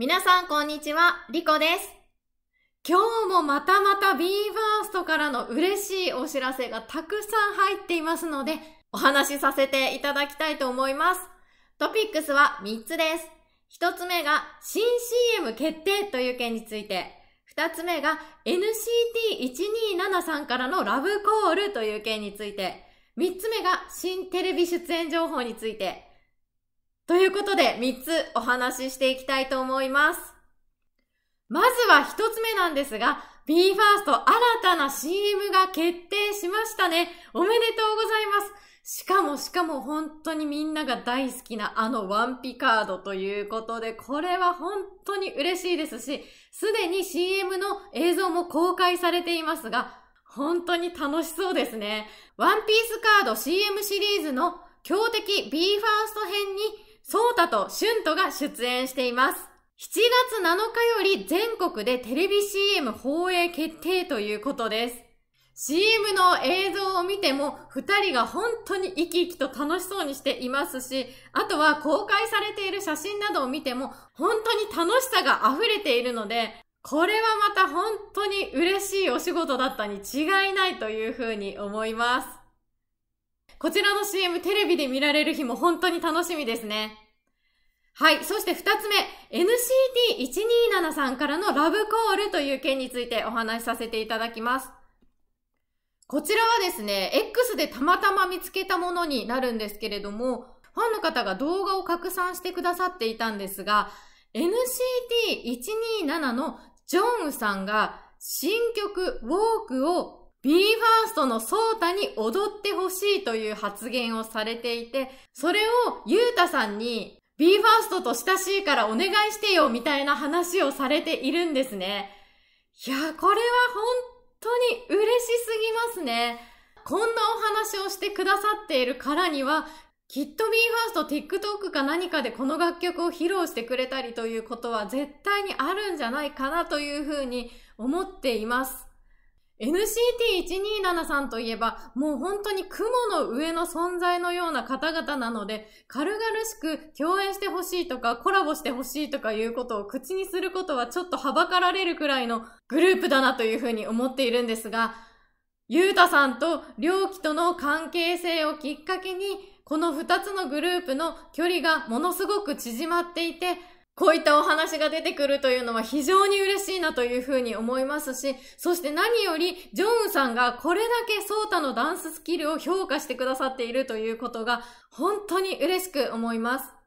皆さん、こんにちは。リコです。今日もまたまた BE:FIRST からの嬉しいお知らせがたくさん入っていますので、お話しさせていただきたいと思います。トピックスは3つです。1つ目が新 CM 決定という件について、2つ目が NCT127 さんからのラブコールという件について、3つ目が新テレビ出演情報について、ということで、3つお話ししていきたいと思います。まずは1つ目なんですが、BE:FIRST 新たな CM が決定しましたね。おめでとうございます。しかもしかも本当にみんなが大好きなあのワンピカードということで、これは本当に嬉しいですし、すでに CM の映像も公開されていますが、本当に楽しそうですね。ワンピースカード CM シリーズの強敵 BE:FIRST 編にソータとシュントが出演しています。7月7日より全国でテレビ CM 放映決定ということです。CM の映像を見ても、二人が本当に生き生きと楽しそうにしていますし、あとは公開されている写真などを見ても、本当に楽しさが溢れているので、これはまた本当に嬉しいお仕事だったに違いないというふうに思います。こちらの CM テレビで見られる日も本当に楽しみですね。はい。そして二つ目、NCT127 さんからのラブコールという件についてお話しさせていただきます。こちらはですね、X でたまたま見つけたものになるんですけれども、ファンの方が動画を拡散してくださっていたんですが、NCT127 のジョンウさんが新曲 Walk を BE:FIRST のソータに踊ってほしいという発言をされていて、それをユータさんにビーファーストと親しいからお願いしてよみたいな話をされているんですね。いや、これは本当に嬉しすぎますね。こんなお話をしてくださっているからには、きっとビーファースト TikTok か何かでこの楽曲を披露してくれたりということは絶対にあるんじゃないかなというふうに思っています。n c t 1 2 7んといえば、もう本当に雲の上の存在のような方々なので、軽々しく共演してほしいとか、コラボしてほしいとかいうことを口にすることはちょっとはばかられるくらいのグループだなというふうに思っているんですが、ゆうたさんとりょうきとの関係性をきっかけに、この二つのグループの距離がものすごく縮まっていて、こういったお話が出てくるというのは非常に嬉しいなというふうに思いますし、そして何より、ジョンさんがこれだけソータのダンススキルを評価してくださっているということが、本当に嬉しく思います。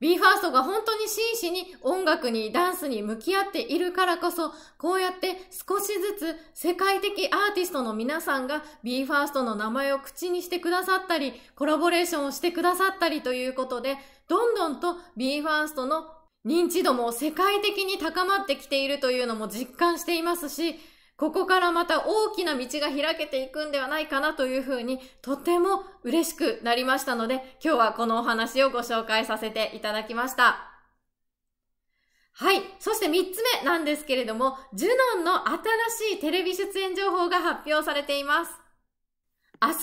BE:FIRST が本当に真摯に音楽にダンスに向き合っているからこそ、こうやって少しずつ世界的アーティストの皆さんが BE:FIRST の名前を口にしてくださったり、コラボレーションをしてくださったりということで、どんどんと BE:FIRST の認知度も世界的に高まってきているというのも実感していますし、ここからまた大きな道が開けていくんではないかなというふうにとても嬉しくなりましたので今日はこのお話をご紹介させていただきました。はい。そして3つ目なんですけれども、ジュノンの新しいテレビ出演情報が発表されています。明日7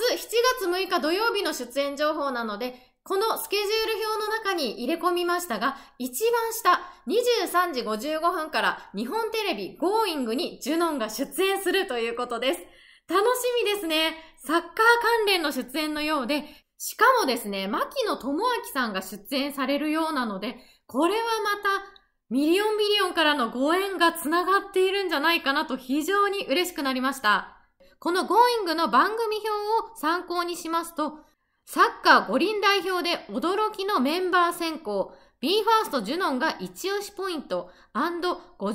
月6日土曜日の出演情報なので、このスケジュール表の中に入れ込みましたが、一番下、23時55分から日本テレビ Going にジュノンが出演するということです。楽しみですね。サッカー関連の出演のようで、しかもですね、牧野智明さんが出演されるようなので、これはまた、ミリオンミリオンからのご縁が繋がっているんじゃないかなと非常に嬉しくなりました。この Going の番組表を参考にしますと、サッカー五輪代表で驚きのメンバー選考、b ーファー s t ジュノンが一押しポイント &56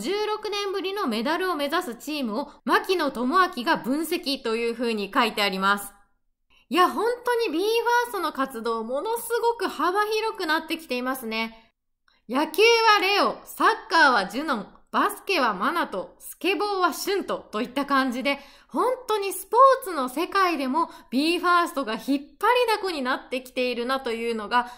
年ぶりのメダルを目指すチームを牧野智明が分析という風に書いてあります。いや、本当に b ーファー s t の活動ものすごく幅広くなってきていますね。野球はレオ、サッカーはジュノン、バスケはマナと、スケボーはシュントといった感じで、本当にスポーツの世界でも b ファーストが引っ張りだこになってきているなというのが、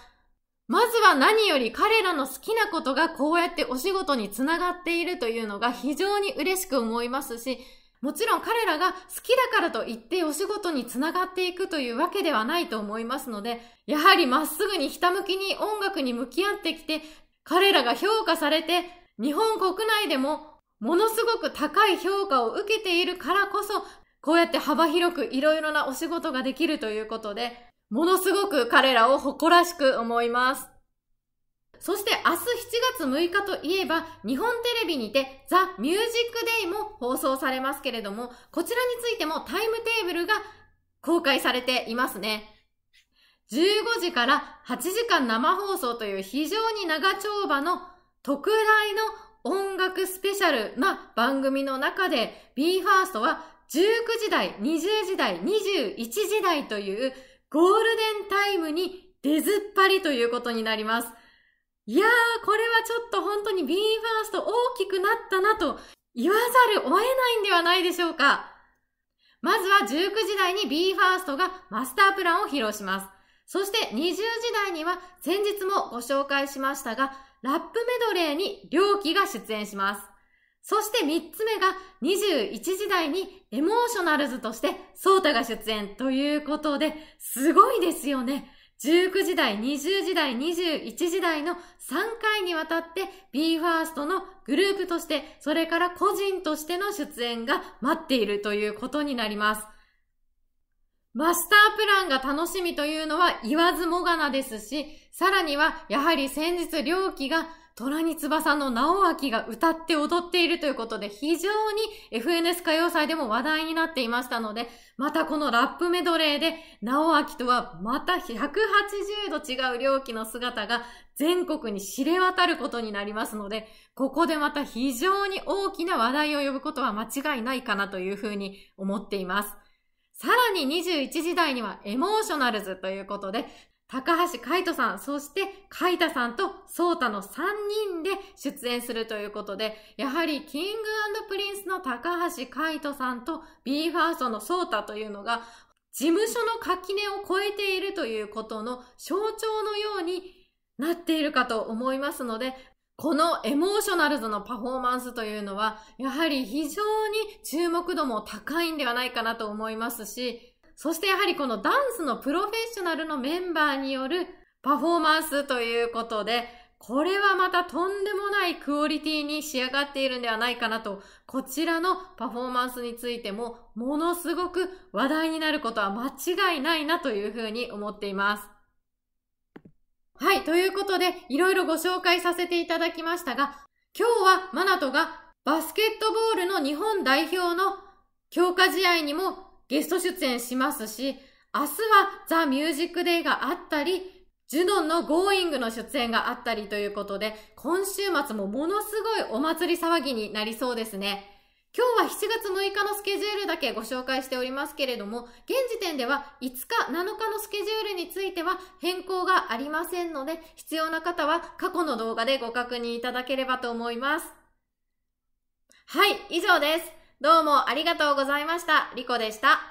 まずは何より彼らの好きなことがこうやってお仕事につながっているというのが非常に嬉しく思いますし、もちろん彼らが好きだからと言ってお仕事につながっていくというわけではないと思いますので、やはりまっすぐにひたむきに音楽に向き合ってきて、彼らが評価されて、日本国内でもものすごく高い評価を受けているからこそ、こうやって幅広くいろいろなお仕事ができるということで、ものすごく彼らを誇らしく思います。そして明日7月6日といえば、日本テレビにてザ・ミュージックデイも放送されますけれども、こちらについてもタイムテーブルが公開されていますね。15時から8時間生放送という非常に長丁場の特大の音楽スペシャルな番組の中で BE:FIRST は19時台、20時台、21時台というゴールデンタイムに出ずっぱりということになります。いやー、これはちょっと本当に BE:FIRST 大きくなったなと言わざるを得ないんではないでしょうか。まずは19時台に BE:FIRST がマスタープランを披露します。そして20時台には先日もご紹介しましたが、ラップメドレーに両機が出演します。そして3つ目が21時代にエモーショナルズとしてソータが出演ということで、すごいですよね。19時代、20時代、21時代の3回にわたって BE:FIRST のグループとして、それから個人としての出演が待っているということになります。マスタープランが楽しみというのは言わずもがなですし、さらにはやはり先日良輝が虎に翼の直明が歌って踊っているということで非常に FNS 歌謡祭でも話題になっていましたので、またこのラップメドレーで直明とはまた180度違う良輝の姿が全国に知れ渡ることになりますので、ここでまた非常に大きな話題を呼ぶことは間違いないかなというふうに思っています。さらに21時台にはエモーショナルズということで、高橋海人さん、そして海田さんとソータの3人で出演するということで、やはりキングプリンスの高橋海人さんと BE:FIRST のソータというのが、事務所の垣根を越えているということの象徴のようになっているかと思いますので、このエモーショナルズのパフォーマンスというのは、やはり非常に注目度も高いんではないかなと思いますし、そしてやはりこのダンスのプロフェッショナルのメンバーによるパフォーマンスということで、これはまたとんでもないクオリティに仕上がっているんではないかなと、こちらのパフォーマンスについてもものすごく話題になることは間違いないなというふうに思っています。はい、ということで、いろいろご紹介させていただきましたが、今日はマナトがバスケットボールの日本代表の強化試合にもゲスト出演しますし、明日はザ・ミュージックデイがあったり、ジュノンのゴーイングの出演があったりということで、今週末もものすごいお祭り騒ぎになりそうですね。今日は7月6日のスケジュールだけご紹介しておりますけれども、現時点では5日、7日のスケジュールについては変更がありませんので、必要な方は過去の動画でご確認いただければと思います。はい、以上です。どうもありがとうございました。リコでした。